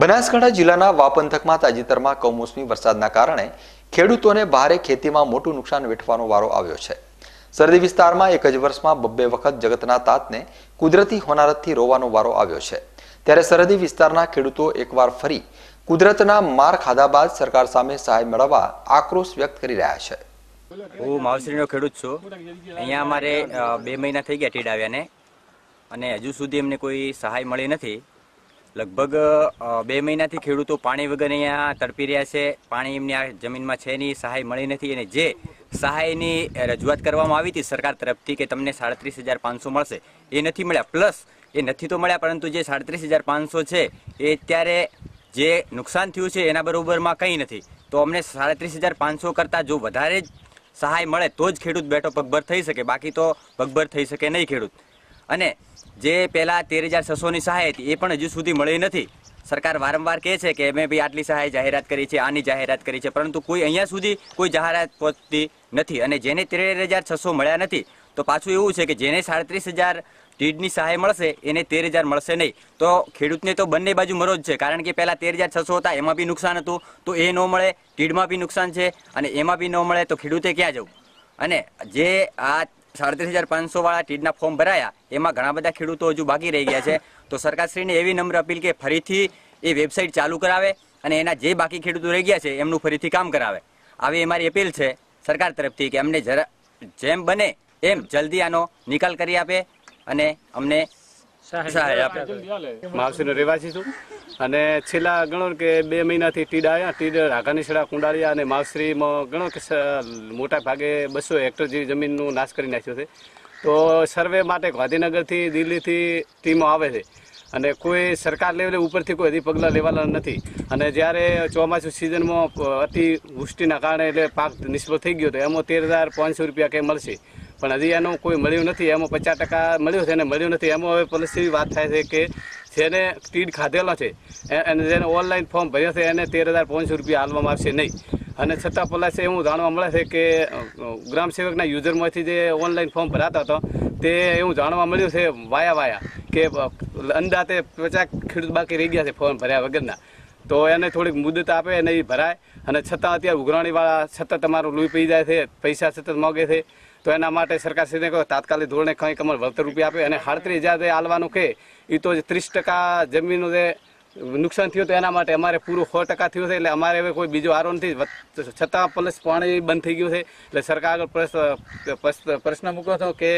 બનાસકાંઠા જિલ્લાના વાપંથકમાં તાજેતરમાં કમોસમી વરસાદના કારણે ખેડૂતોને ભારે ખેતીમાં મોટું નુકસાન વેઠવાનો વારો આવ્યો છે સરહદી વિસ્તારમાં એક જ વર્ષમાં બબ્બે વખત જગતના તાતને કુદરતી હોનારતથી રોવાનો વારો આવ્યો છે ત્યારે સરહદી વિસ્તારના ખેડૂતો એકવાર ફરી કુદરતના માર ખાધા બાદ સરકાર સામે સહાય મેળવવા આક્રોશ વ્યક્ત કરી રહ્યા છે હું માવસરીનો ખેડૂત છું અહીંયા અમારે બે મહિના થઈ ગયા ટીડ આવ્યાને અને હજુ સુધી અમને કોઈ સહાય મળી નથી લગભગ બે મહિનાથી ખેડૂતો પાણી વગર અહીંયા તડપી રહ્યા છે પાણી એમની આ જમીનમાં છે નહીં સહાય મળી નથી અને જે સહાયની રજૂઆત કરવામાં આવી હતી સરકાર તરફથી કે તમને સાડત્રીસ હજાર પાંચસો મળશે એ નથી મળ્યા પ્લસ એ નથી તો મળ્યા પરંતુ જે સાડત્રીસ હજાર પાંચસો છે એ અત્યારે જે નુકસાન થયું છે એના બરાબરમાં કંઈ નથી તો અમને સાડત્રીસ હજાર પાંચસો કરતાં જો વધારે જ સહાય મળે તો જ ખેડૂત બેઠો પગભર થઈ શકે બાકી તો પગભર થઈ શકે નહીં ખેડૂત અને જે પહેલાં તેર હજાર છસોની સહાય હતી એ પણ હજુ સુધી મળી નથી સરકાર વારંવાર કહે છે કે મેં ભાઈ આટલી સહાય જાહેરાત કરી છે આની જાહેરાત કરી છે પરંતુ કોઈ અહીંયા સુધી કોઈ જાહેરાત પહોંચતી નથી અને જેને તેર હજાર છસો મળ્યા નથી તો પાછું એવું છે કે જેને સાડત્રીસ હજાર ટીડની સહાય મળશે એને તેર હજાર મળશે નહીં તો ખેડૂતને તો બંને બાજુ મરોજ છે કારણ કે પહેલાં તેર હજાર છસો હતા એમાં બી નુકસાન હતું તો એ ન મળે ટીડમાં બી નુકસાન છે અને એમાં બી ન મળે તો ખેડૂતે ક્યાં જવું અને જે આ સાડત્રીસ હજાર પાંચસો વાળા ટીડના ફોર્મ ભરાયા એમાં ઘણા બધા ખેડૂતો હજુ બાકી રહી ગયા છે તો સરકારશ્રીને એવી નમ્ર અપીલ કે ફરીથી એ વેબસાઇટ ચાલુ કરાવે અને એના જે બાકી ખેડૂતો રહી ગયા છે એમનું ફરીથી કામ કરાવે આવી અમારી અપીલ છે સરકાર તરફથી કે અમને જરા જેમ બને એમ જલ્દી આનો નિકાલ કરી આપે અને અમને સહાય આપે માવસીનો રહેવાસી છું અને છેલ્લા ગણો કે બે મહિનાથી તીડ આવ્યા તીડ રાઘાની છેડા કુંડાળિયા અને માવશ્રીમાં ઘણો કે મોટા ભાગે બસો હેક્ટર જેવી જમીનનું નાશ કરી નાખ્યો છે તો સર્વે માટે ગાંધીનગરથી દિલ્હીથી ટીમો આવે છે અને કોઈ સરકાર લેવલે ઉપરથી કોઈ હજી પગલાં લેવાના નથી અને જ્યારે ચોમાસું સિઝનમાં અતિ વૃષ્ટિના કારણે એટલે પાક નિષ્ફળ થઈ ગયો તો એમાં તેર હજાર પાંચસો રૂપિયા કંઈ મળશે પણ હજી એનું કોઈ મળ્યું નથી એમાં પચાસ ટકા મળ્યું છે અને મળ્યું નથી એમાં હવે પોલિસી વાત થાય છે કે જેને તીડ ખાધેલો છે અને જેને ઓનલાઈન ફોર્મ ભર્યો છે એને તેર હજાર પાંચસો રૂપિયા હાલવામાં આવશે નહીં અને છતાં પોલાસે એવું જાણવા મળે છે કે ગ્રામ સેવકના યુઝરમાંથી જે ઓનલાઈન ફોર્મ ભરાતા હતો તે એવું જાણવા મળ્યું છે વાયા વાયા કે અંદાતે પચાસ ખેડૂત બાકી રહી ગયા છે ફોર્મ ભર્યા વગરના તો એને થોડીક મુદત આપે અને એ ભરાય અને છતાં અત્યારે ઉઘરાણીવાળા છતાં તમારું લોહી પી જાય છે પૈસા સતત માગે છે તો એના માટે સરકારશ્રીને કહો તાત્કાલિક ધોરણે કંઈ અમને વળતર રૂપિયા આપે અને હાડત્રીસ હજાર આલવાનું કે એ તો ત્રીસ ટકા જમીનનું જે નુકસાન થયું તો એના માટે અમારે પૂરું સો ટકા થયું છે એટલે અમારે હવે કોઈ બીજો આરો નથી છતાં પ્લસ પાણી બંધ થઈ ગયું છે એટલે સરકાર આગળ પ્રશ્ન મૂક્યો હતો કે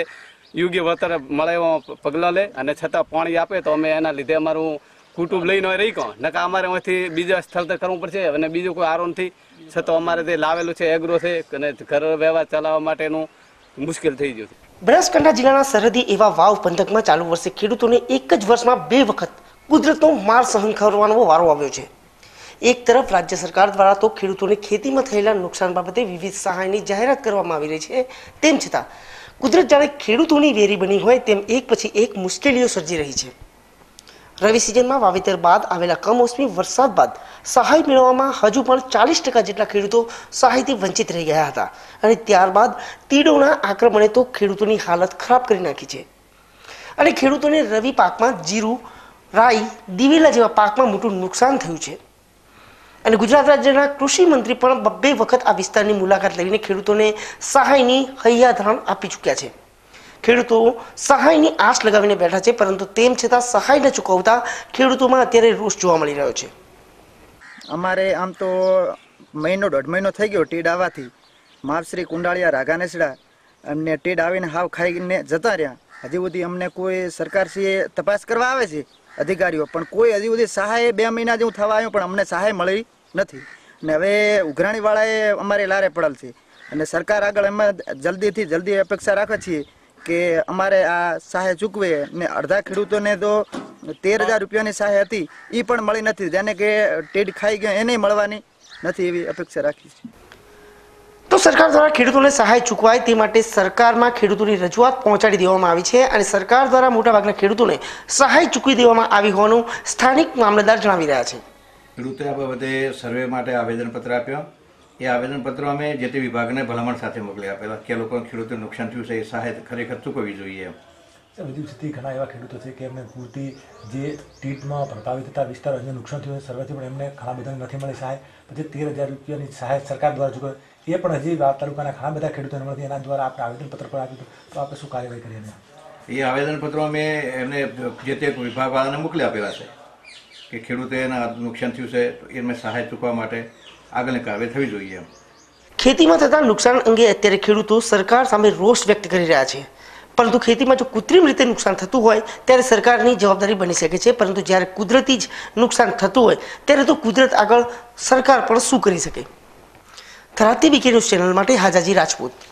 યોગ્ય વળતર મળે એવો પગલાં લે અને છતાં પાણી આપે તો અમે એના લીધે અમારું કુટુંબ લઈને રહી કહો નકા અમારે અહીંથી બીજા સ્થળ સ્થળતર કરવું પડશે અને બીજું કોઈ આરો નથી છતાં અમારે જે લાવેલું છે એગ્રો છે અને ઘર વ્યવહાર ચલાવવા માટેનું મુશ્કેલ થઈ ગયું બનાસકાંઠા જિલ્લાના સરહદી એવા વાવ પંથકમાં ચાલુ વર્ષે ખેડૂતોને એક જ વર્ષમાં બે વખત કુદરતનો માર સહન કરવાનો વારો આવ્યો છે એક તરફ રાજ્ય સરકાર દ્વારા તો ખેડૂતોને ખેતીમાં થયેલા નુકસાન બાબતે વિવિધ સહાયની જાહેરાત કરવામાં આવી રહી છે તેમ છતાં કુદરત જાણે ખેડૂતોની વેરી બની હોય તેમ એક પછી એક મુશ્કેલીઓ સર્જી રહી છે રવિ સિઝનમાં વાવેતર બાદ આવેલા કમોસમી વરસાદ બાદ સહાય મેળવવામાં હજુ પણ ચાલીસ ટકા જેટલા ખેડૂતો સહાયથી વંચિત રહી ગયા હતા અને ત્યારબાદ તીડોના આક્રમણે તો ખેડૂતોની હાલત ખરાબ કરી નાખી છે અને ખેડૂતોને રવિ પાકમાં જીરું રાઈ દિવેલા જેવા પાકમાં મોટું નુકસાન થયું છે અને ગુજરાત રાજ્યના કૃષિ મંત્રી પણ બબ્બે વખત આ વિસ્તારની મુલાકાત લઈને ખેડૂતોને સહાયની હૈયાધારણ આપી ચૂક્યા છે ખેડૂતો સહાયની આશ લગાવીને બેઠા છે પરંતુ તેમ છતાં સહાય ન ચૂકવતા ખેડૂતોમાં અત્યારે રોષ જોવા મળી રહ્યો છે અમારે આમ તો મહિનો દોઢ મહિનો થઈ ગયો ટીડ આવવાથી માપશ્રી કુંડાળિયા રાઘાનેસડા અમને ટીડ આવીને હાવ ખાઈને જતા રહ્યા હજી સુધી અમને કોઈ સરકારશ્રીએ તપાસ કરવા આવે છે અધિકારીઓ પણ કોઈ હજી સુધી સહાય બે મહિના જેવું થવા આવ્યું પણ અમને સહાય મળી નથી ને હવે ઉઘરાણીવાળાએ અમારે લારે પડેલ છે અને સરકાર આગળ અમે જલ્દીથી જલ્દી અપેક્ષા રાખે છીએ કે અમારે આ સહાય ચૂકવે ને અડધા ખેડૂતોને તો તેર હજાર રૂપિયાની સહાય હતી એ પણ મળી નથી જેને કે ટેડ ખાઈ ગયો એને મળવાની નથી એવી અપેક્ષા રાખી છે તો સરકાર દ્વારા ખેડૂતોને સહાય ચૂકવાય તે માટે સરકારમાં ખેડૂતોની રજૂઆત પહોંચાડી દેવામાં આવી છે અને સરકાર દ્વારા મોટાભાગના ખેડૂતોને સહાય ચૂકવી દેવામાં આવી હોવાનું સ્થાનિક મામલતદાર જણાવી રહ્યા છે ખેડૂતોએ આ બાબતે સર્વે માટે આવેદનપત્ર આપ્યો એ આવેદનપત્રો અમે જે તે વિભાગને ભલામણ સાથે મોકલી આપેલા કે લોકો ખેડૂતોને નુકસાન થયું છે એ સહાય ખરેખર ચૂકવવી જોઈએ હજુ સુધી ઘણા એવા ખેડૂતો છે કે એમને પૂરતી જે ટીટમાં પ્રભાવિત થતા વિસ્તારો એમને નુકસાન થયું સર્વેથી પણ એમને ઘણા બધાને નથી મળી સહાય પછી તેર હજાર રૂપિયાની સહાય સરકાર દ્વારા ચૂકવે એ પણ હજી વાત તાલુકાના ઘણા બધા ખેડૂતોને મળતી એના દ્વારા આપણે આવેદનપત્ર પણ આપ્યું તો આપણે શું કાર્યવાહી કરીએ એ આવેદનપત્રો અમે એમને જે તે વિભાગવાળાને મોકલી આપેલા છે કે ખેડૂતે એના નુકસાન થયું છે તો એને સહાય ચૂકવા માટે આગળની કાર્યવાહી થવી જોઈએ એમ ખેતીમાં થતા નુકસાન અંગે અત્યારે ખેડૂતો સરકાર સામે રોષ વ્યક્ત કરી રહ્યા છે પરંતુ ખેતીમાં જો કૃત્રિમ રીતે નુકસાન થતું હોય ત્યારે સરકારની જવાબદારી બની શકે છે પરંતુ જ્યારે કુદરતી જ નુકસાન થતું હોય ત્યારે તો કુદરત આગળ સરકાર પણ શું કરી શકે ધરાતી બીકે ચેનલ માટે હાજાજી રાજપૂત